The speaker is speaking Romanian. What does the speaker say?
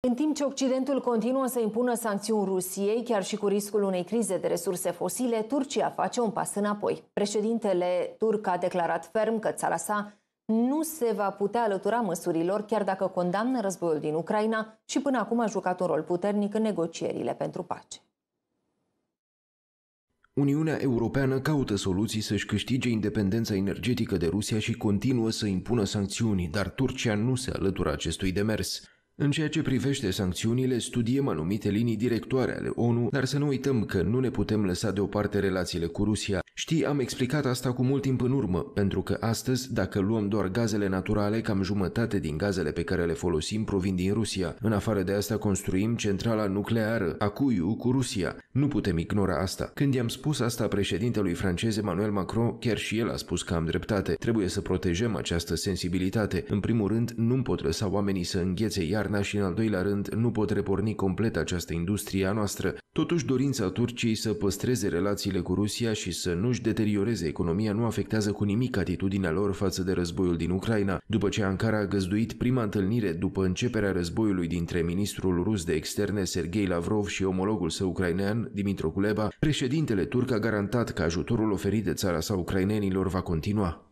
În timp ce Occidentul continuă să impună sancțiuni Rusiei, chiar și cu riscul unei crize de resurse fosile, Turcia face un pas înapoi. Președintele turc a declarat ferm că țara sa nu se va putea alătura măsurilor, chiar dacă condamnă războiul din Ucraina și până acum a jucat un rol puternic în negocierile pentru pace. Uniunea Europeană caută soluții să-și câștige independența energetică de Rusia și continuă să impună sancțiuni, dar Turcia nu se alătură acestui demers. În ceea ce privește sancțiunile, studiem anumite linii directoare ale ONU, dar să nu uităm că nu ne putem lăsa deoparte relațiile cu Rusia. Știi, am explicat asta cu mult timp în urmă, pentru că astăzi, dacă luăm doar gazele naturale, cam jumătate din gazele pe care le folosim provin din Rusia. În afară de asta construim centrala nucleară, Acuiu, cu Rusia. Nu putem ignora asta. Când i-am spus asta președintelui francez Emmanuel Macron, chiar și el a spus că am dreptate. Trebuie să protejăm această sensibilitate. În primul rând, nu pot lăsa oamenii să înghețe iar Atacna și, în al doilea rând, nu pot reporni complet această industrie a noastră. Totuși, dorința Turciei să păstreze relațiile cu Rusia și să nu-și deterioreze economia nu afectează cu nimic atitudinea lor față de războiul din Ucraina. După ce Ankara a găzduit prima întâlnire după începerea războiului dintre ministrul rus de externe Sergei Lavrov și omologul său ucrainean Dimitro Kuleba, președintele turc a garantat că ajutorul oferit de țara sa ucrainenilor va continua.